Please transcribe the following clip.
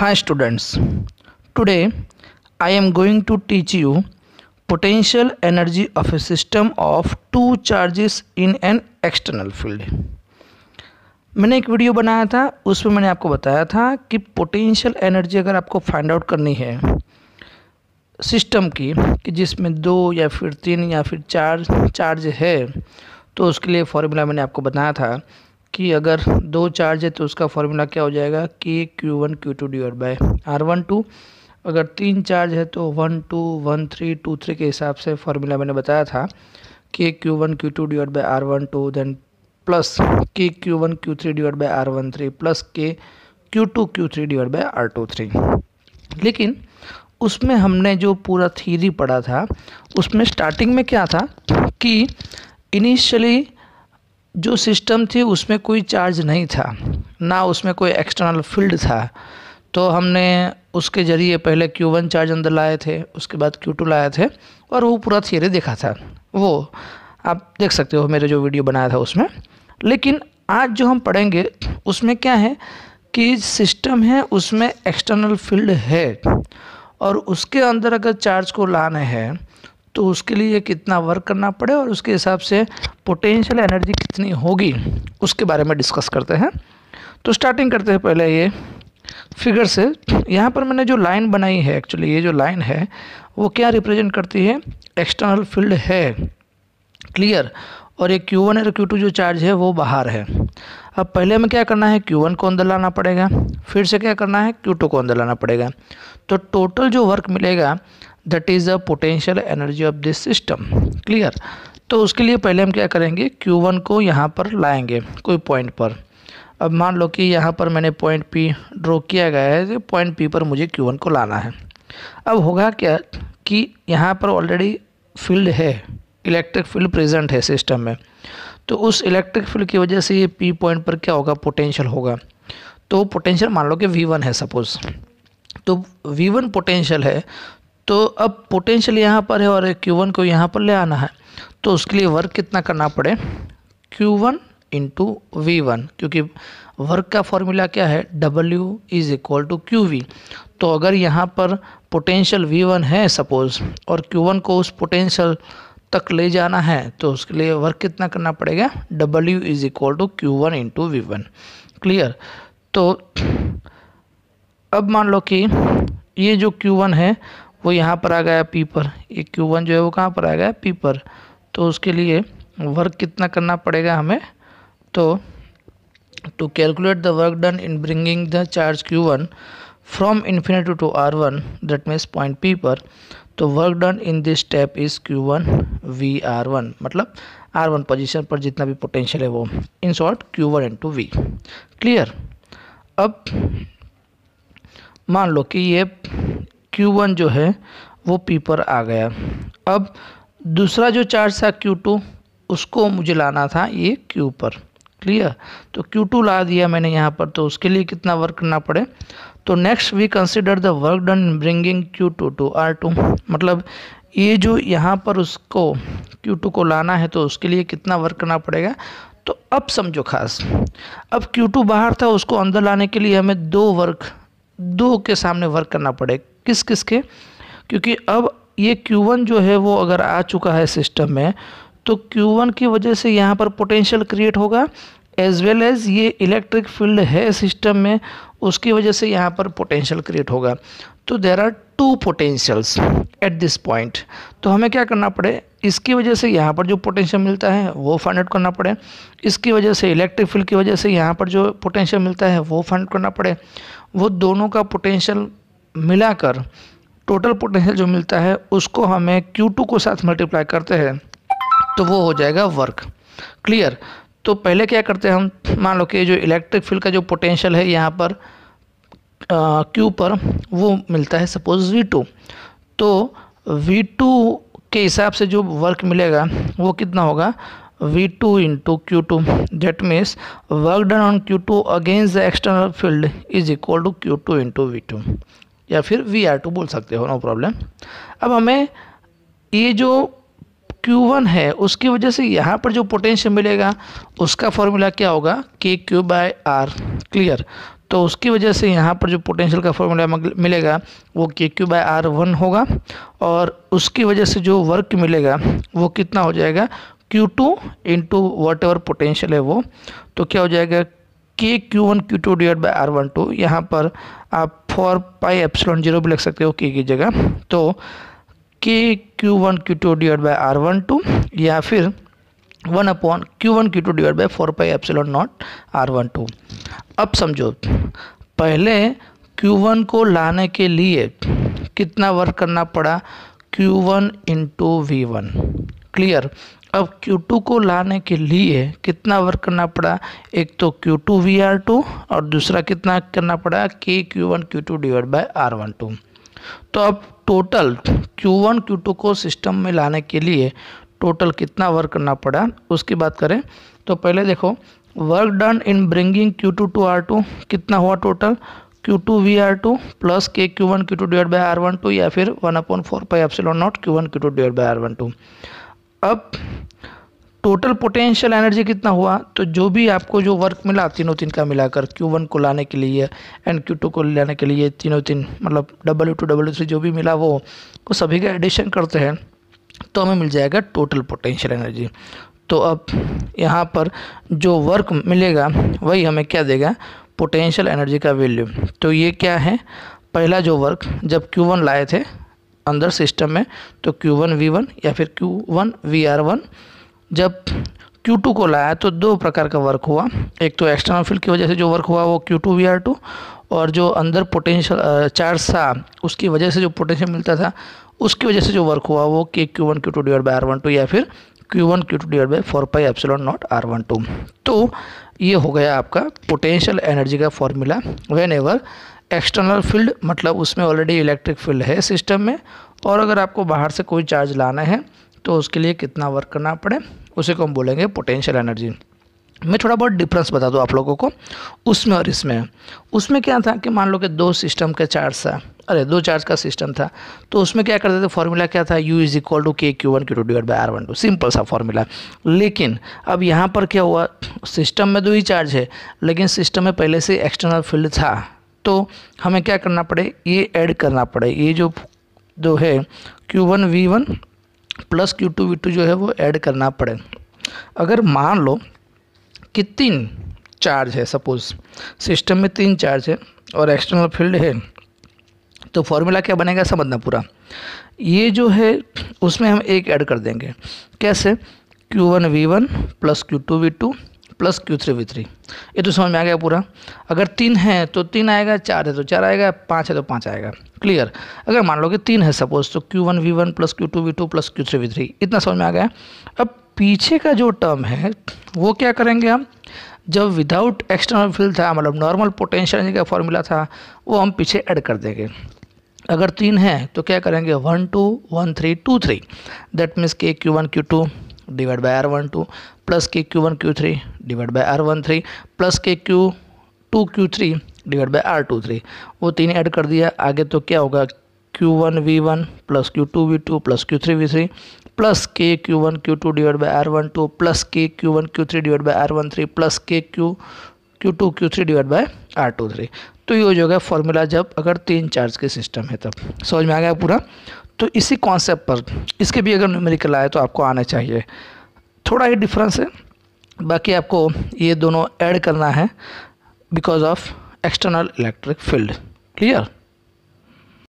Hi students, today I am going to teach you potential energy of a system of two charges in an external field. मैंने एक video बनाया था उसमें मैंने आपको बताया था कि पोटेंशियल एनर्जी अगर आपको फाइंड आउट करनी है सिस्टम की कि जिसमें दो या फिर तीन या फिर चार चार्ज है तो उसके लिए फॉर्मूला मैंने आपको बताया था कि अगर दो चार्ज है तो उसका फॉर्मूला क्या हो जाएगा k q one q two divide by by r one two अगर तीन चार्ज है तो one two one three two three के हिसाब से फॉर्मूला मैंने बताया था k q one q two divide by by r one two then plus k q one q three divide by r one three plus k q two q three divide by r two three लेकिन उसमें हमने जो पूरा theory पढ़ा था उसमें starting में क्या था कि इनिशियली जो सिस्टम थी उसमें कोई चार्ज नहीं था ना उसमें कोई एक्सटर्नल फील्ड था तो हमने उसके ज़रिए पहले क्यू वन चार्ज अंदर लाए थे उसके बाद क्यू टू लाए थे और वो पूरा थियरी देखा था वो आप देख सकते हो मेरे जो वीडियो बनाया था उसमें लेकिन आज जो हम पढ़ेंगे उसमें क्या है कि सिस्टम है उसमें एक्सटर्नल फील्ड है और उसके अंदर अगर चार्ज को लाना है तो उसके लिए कितना वर्क करना पड़े और उसके हिसाब से पोटेंशियल एनर्जी कितनी होगी उसके बारे में डिस्कस करते हैं तो स्टार्टिंग करते हैं पहले ये फिगर से यहाँ पर मैंने जो लाइन बनाई है एक्चुअली ये जो लाइन है वो क्या रिप्रेजेंट करती है एक्सटर्नल फील्ड है क्लियर और ये Q1 वन और Q2 जो चार्ज है वो बाहर है अब पहले हमें क्या करना है Q1 को अंदर लाना पड़ेगा फिर से क्या करना है Q2 को अंदर लाना पड़ेगा तो टोटल जो वर्क मिलेगा that is a potential energy of this system clear तो उसके लिए पहले हम क्या करेंगे Q1 को यहाँ पर लाएंगे कोई पॉइंट पर अब मान लो कि यहाँ पर मैंने पॉइंट P ड्रॉ किया गया है पॉइंट तो P पर मुझे Q1 को लाना है अब होगा क्या कि यहाँ पर ऑलरेडी फील्ड है इलेक्ट्रिक फील्ड प्रेजेंट है सिस्टम में तो उस इलेक्ट्रिक फील्ड की वजह से ये पी पॉइंट पर क्या होगा पोटेंशियल होगा तो पोटेंशियल मान लो कि वी वन है सपोज़ तो वी वन पोटेंशियल है तो अब पोटेंशियल यहाँ पर है और क्यू वन को यहाँ पर ले आना है तो उसके लिए वर्क कितना करना पड़े q one into V one क्योंकि वर्क का फॉर्मूला क्या है W is equal to q V तो अगर यहाँ पर पोटेंशियल वी वन है सपोज़ और क्यू वन को उस पोटेंशियल तक ले जाना है तो उसके लिए वर्क कितना करना पड़ेगा W is equal to q one into V one clear तो अब मान लो कि ये जो क्यू वन है वो यहाँ पर आ गया पी पर ये क्यू वन जो है वो कहाँ पर आ गया पी पर तो उसके लिए वर्क कितना करना पड़ेगा हमें तो to calculate the work done in bringing the charge q one from infinity to r one that means point P पर तो work done in this step is q one V r one मतलब r one position पर जितना भी potential है वो in short q one into V clear अब मान लो कि ये Q1 जो है वो पी पर आ गया अब दूसरा जो चार्ज था Q2 उसको मुझे लाना था ये Q पर क्लियर तो Q2 ला दिया मैंने यहाँ पर तो उसके लिए कितना वर्क करना पड़े तो next we consider the work done bringing Q2 two to r two मतलब ये जो यहाँ पर उसको Q2 को लाना है तो उसके लिए कितना वर्क करना पड़ेगा तो अब समझो खास अब Q2 बाहर था उसको अंदर लाने के लिए हमें दो वर्क दो के सामने वर्क करना पड़ेगा किस किस के क्योंकि अब ये Q1 जो है वो अगर आ चुका है सिस्टम में तो Q1 की वजह से यहाँ पर पोटेंशियल क्रिएट होगा एज वेल एज़ ये इलेक्ट्रिक फील्ड है सिस्टम में उसकी वजह से यहाँ पर पोटेंशियल क्रिएट होगा तो there are two potentials at this point तो हमें क्या करना पड़े इसकी वजह से यहाँ पर जो पोटेंशियल मिलता है वो फाइंड आउट करना पड़े इसकी वजह से इलेक्ट्रिक फील्ड की वजह से यहाँ पर जो पोटेंशियल मिलता है वो फाइंड करना पड़े वो दोनों का पोटेंशियल मिलाकर टोटल पोटेंशियल जो मिलता है उसको हमें Q2 को साथ मल्टीप्लाई करते हैं तो वो हो जाएगा वर्क क्लियर तो पहले क्या करते हैं हम मान लो कि जो इलेक्ट्रिक फील्ड का जो पोटेंशियल है यहाँ पर आ, Q पर वो मिलता है सपोज V2 तो V2 के हिसाब से जो वर्क मिलेगा वो कितना होगा V2 two into q two that means work done on Q2 against the external field is equal to Q2 into V या फिर वी आर टू बोल सकते हो नो प्रॉब्लम अब हमें ये जो Q1 है उसकी वजह से यहाँ पर जो पोटेंशियल मिलेगा उसका फॉर्मूला क्या होगा के क्यू बाय आर क्लियर तो उसकी वजह से यहाँ पर जो पोटेंशियल का फॉर्मूला मिलेगा वो k Q by r one होगा और उसकी वजह से जो वर्क मिलेगा वो कितना हो जाएगा q two into whatever potential है वो तो क्या हो जाएगा k q one q two divide by r one two यहाँ पर आप फॉर पाई एप्सलॉन जीरो भी लिख सकते हो के की जगह तो k q one q two divide by r one two या फिर one upon q one q two divide by four pi epsilon naught r one two अब समझो पहले क्यू वन को लाने के लिए कितना वर्क करना पड़ा q one into V one clear अब Q2 को लाने के लिए कितना वर्क करना पड़ा एक तो Q2 VR2 और दूसरा कितना करना पड़ा के Q1 Q2 divide by to तो अब टोटल Q1 Q2 को सिस्टम में लाने के लिए टोटल कितना वर्क करना पड़ा उसकी बात करें तो पहले देखो work done in bringing Q2 two to two कितना हुआ टोटल Q2 VR2 प्लस के Q1 Q2 divide one two या फिर one upon four pi epsilon naught q two divide by two अब टोटल पोटेंशियल एनर्जी कितना हुआ तो जो भी आपको जो वर्क मिला तीनों तीन का मिलाकर क्यू वन को लाने के लिए एंड क्यू टू को लाने के लिए तीनों तीन मतलब डब्ल्यू टू डब्ल्यू थ्री जो भी मिला वो को सभी का एडिशन करते हैं तो हमें मिल जाएगा टोटल पोटेंशियल एनर्जी तो अब यहाँ पर जो वर्क मिलेगा वही हमें क्या देगा पोटेंशियल एनर्जी का वैल्यू तो ये क्या है पहला जो वर्क जब क्यू वन लाए थे अंदर सिस्टम में तो क्यू वन वी वन या फिर q one V r one जब क्यू टू को लाया तो दो प्रकार का वर्क हुआ एक तो एक्सटर्नल फील्ड की वजह से जो वर्क हुआ वो q two V r two और जो अंदर पोटेंशियल चार्ज था उसकी वजह से जो पोटेंशियल मिलता था उसकी वजह से जो वर्क हुआ वो k q one q two divide by r one two या फिर q one q two divide by four pi epsilon naught r one two तो ये हो गया आपका पोटेंशियल एनर्जी का formula whenever external field मतलब उसमें ऑलरेडी इलेक्ट्रिक फील्ड है सिस्टम में और अगर आपको बाहर से कोई चार्ज लाना है तो उसके लिए कितना वर्क करना पड़े उसे को हम बोलेंगे पोटेंशियल एनर्जी मैं थोड़ा बहुत डिफरेंस बता दूँ आप लोगों को उसमें और इसमें उसमें क्या था कि मान लो कि दो सिस्टम के चार्ज था अरे दो चार्ज का सिस्टम था तो उसमें क्या करते थे फॉर्मूला क्या था U is equal to k q one q two divide by r one two simple सा फॉर्मूला लेकिन अब यहाँ पर क्या हुआ सिस्टम में दो ही चार्ज है लेकिन सिस्टम में पहले से एक्सटर्नल फील्ड था तो हमें क्या करना पड़े ये ऐड करना पड़े ये जो जो है q one V one plus q two V two जो है वो ऐड करना पड़े अगर मान लो कि तीन चार्ज है सपोज़ सिस्टम में तीन चार्ज है और एक्सटर्नल फील्ड है तो फॉर्मूला क्या बनेगा समझना पूरा ये जो है उसमें हम एक ऐड कर देंगे कैसे Q1 V1 one plus q two V two plus q three V three ये तो समझ में आ गया पूरा अगर तीन है तो तीन आएगा चार है तो चार आएगा पाँच है तो पाँच आएगा क्लियर अगर मान लो कि तीन है सपोज तो q one V one plus q two V two plus q three V three इतना समझ में आ गया अब पीछे का जो टर्म है वो क्या करेंगे हम जब विदाउट एक्सटर्नल फील्ड था मतलब नॉर्मल पोटेंशियल का फॉर्मूला था वो हम पीछे ऐड कर देंगे अगर तीन है तो क्या करेंगे one two one three two three that means k q one q two divide by r one two plus k q one q three divide by r one three plus k q two q three divide by r two three वो तीन add कर दिया आगे तो क्या होगा q one V one plus q two V two plus q three V three plus k q one q two divide by r one two plus k q one q three divide by r one three plus k q q two q three divide by r two three तो ये हो जाएगा formula जब अगर तीन charge के system है तब समझ में आ गया पूरा तो इसी कॉन्सेप्ट पर इसके भी अगर न्यूमेरिकल आए तो आपको आना चाहिए थोड़ा ही डिफरेंस है बाकी आपको ये दोनों ऐड करना है because of external electric field clear